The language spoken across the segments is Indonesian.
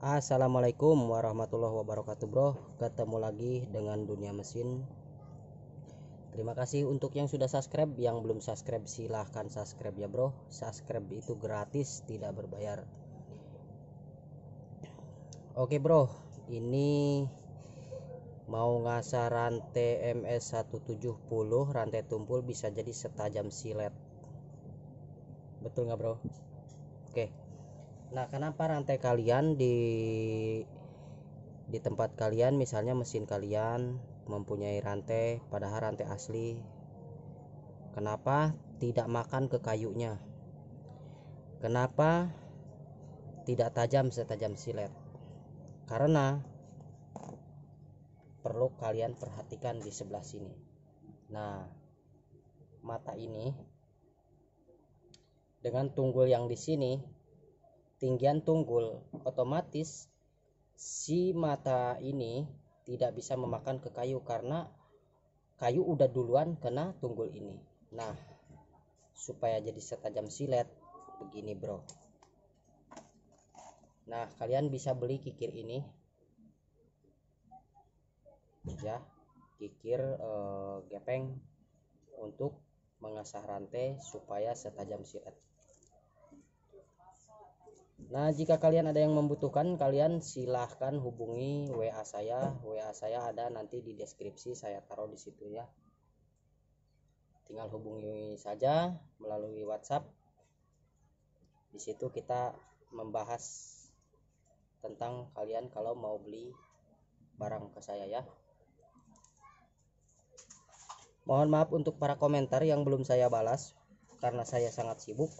Assalamualaikum warahmatullahi wabarakatuh bro Ketemu lagi dengan Dunia Mesin Terima kasih untuk yang sudah subscribe Yang belum subscribe silahkan subscribe ya bro Subscribe itu gratis tidak berbayar Oke bro Ini Mau ngasah rantai MS170 Rantai tumpul bisa jadi setajam silet Betul nggak bro? Oke Nah, kenapa rantai kalian di di tempat kalian misalnya mesin kalian mempunyai rantai padahal rantai asli? Kenapa tidak makan ke kayunya? Kenapa tidak tajam setajam silet? Karena perlu kalian perhatikan di sebelah sini. Nah, mata ini dengan tunggul yang di sini ketinggian tunggul, otomatis si mata ini tidak bisa memakan ke kayu karena kayu udah duluan kena tunggul ini. Nah, supaya jadi setajam silet begini, Bro. Nah, kalian bisa beli kikir ini. Ya, kikir eh, gepeng untuk mengasah rantai supaya setajam silet. Nah, jika kalian ada yang membutuhkan, kalian silahkan hubungi WA saya. WA saya ada nanti di deskripsi, saya taruh di situ ya. Tinggal hubungi saja melalui WhatsApp. Di situ kita membahas tentang kalian kalau mau beli barang ke saya ya. Mohon maaf untuk para komentar yang belum saya balas karena saya sangat sibuk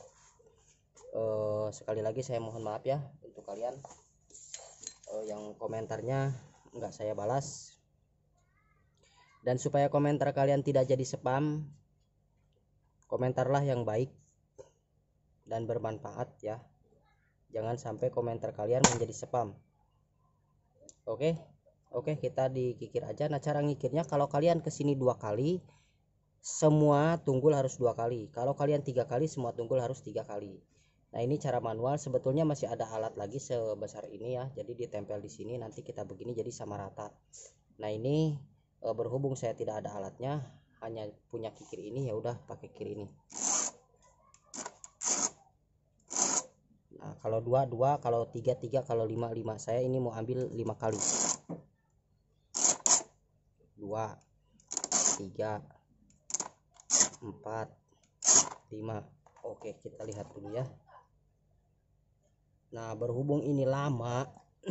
uh, sekali lagi saya mohon maaf ya untuk kalian uh, yang komentarnya nggak saya balas dan supaya komentar kalian tidak jadi spam komentarlah yang baik dan bermanfaat ya jangan sampai komentar kalian menjadi spam oke oke kita dikikir aja nah cara ngikirnya kalau kalian kesini dua kali semua tunggul harus dua kali kalau kalian tiga kali semua tunggul harus tiga kali Nah, ini cara manual. Sebetulnya masih ada alat lagi sebesar ini ya. Jadi ditempel di sini nanti kita begini jadi sama rata. Nah, ini e, berhubung saya tidak ada alatnya, hanya punya kikir ini ya udah pakai kikir ini. Nah, kalau dua dua, kalau tiga tiga, kalau lima lima. Saya ini mau ambil lima kali. Dua, tiga, empat, lima. Oke, kita lihat dulu ya nah berhubung ini lama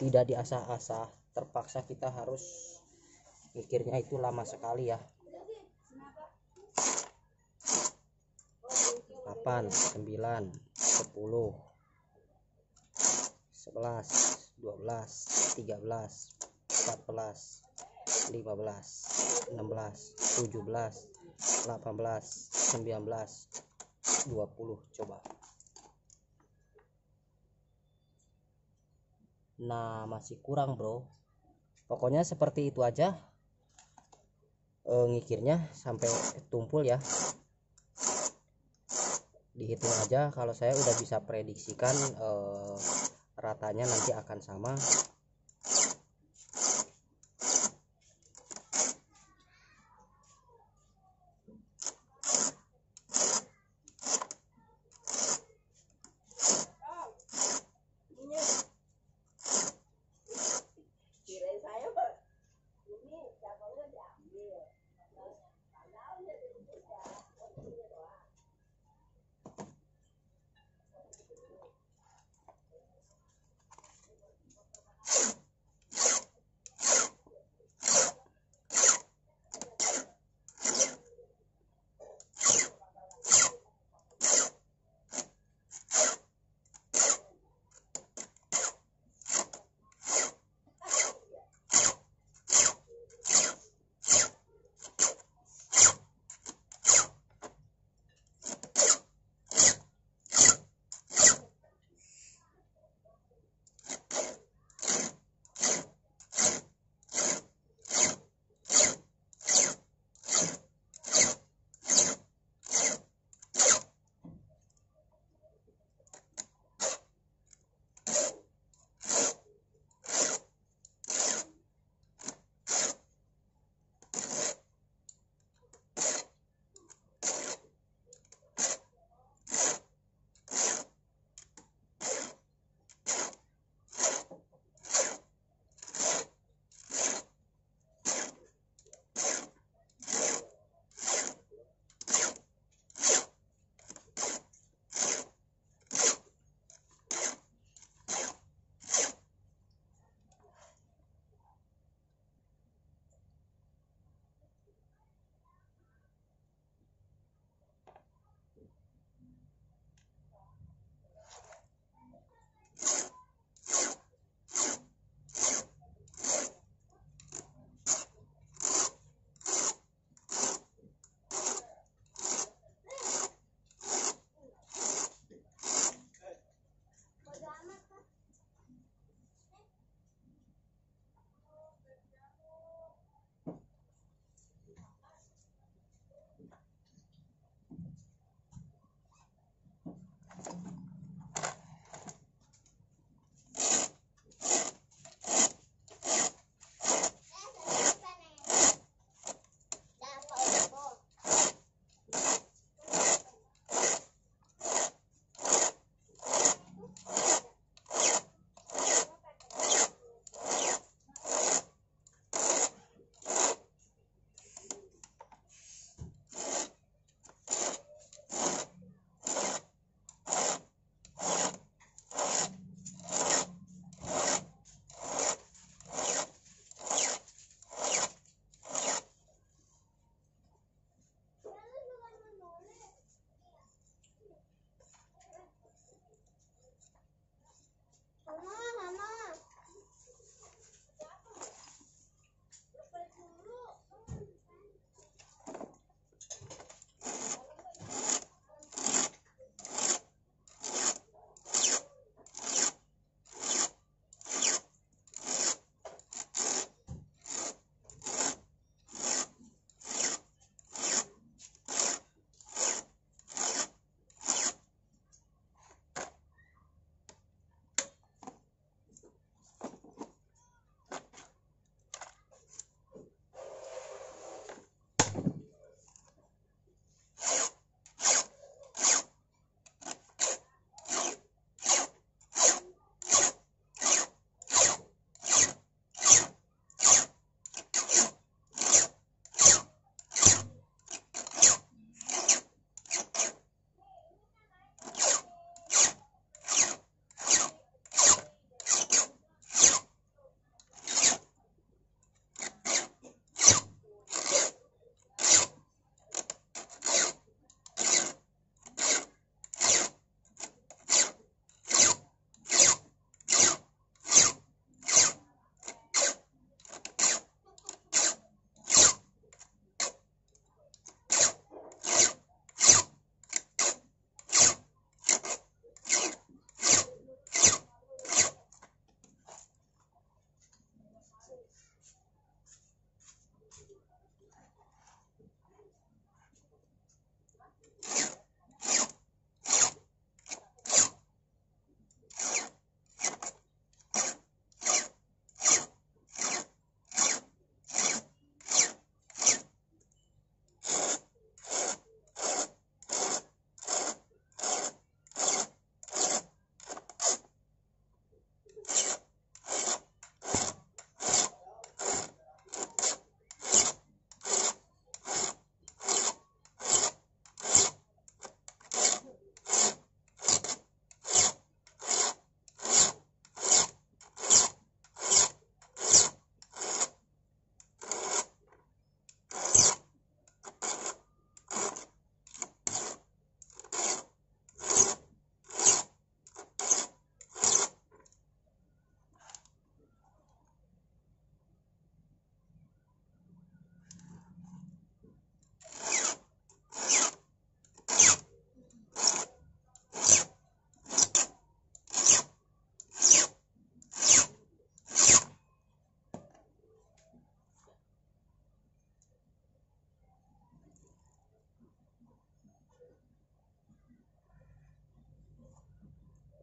tidak diasah-asah terpaksa kita harus mikirnya itu lama sekali ya 8 9 10 11 12 13 14 15 16 17 18 19 20 coba nah masih kurang bro pokoknya seperti itu aja e, ngikirnya sampai tumpul ya dihitung aja kalau saya udah bisa prediksikan e, ratanya nanti akan sama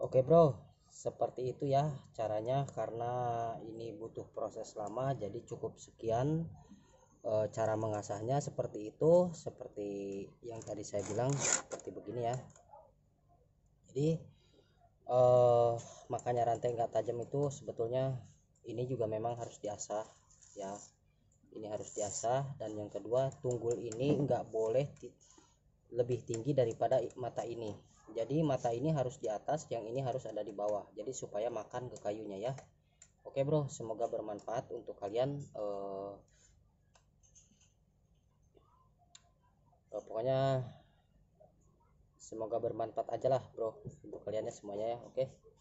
oke bro seperti itu ya caranya karena ini butuh proses lama jadi cukup sekian e, cara mengasahnya seperti itu seperti yang tadi saya bilang seperti begini ya jadi e, eh, makanya rantai enggak tajam itu sebetulnya ini juga memang harus diasah ya ini harus diasah dan yang kedua tunggul ini enggak boleh lebih tinggi daripada mata ini jadi mata ini harus di atas yang ini harus ada di bawah jadi supaya makan ke kayunya ya oke bro semoga bermanfaat untuk kalian eh, eh pokoknya semoga bermanfaat aja lah bro untuk kaliannya semuanya ya oke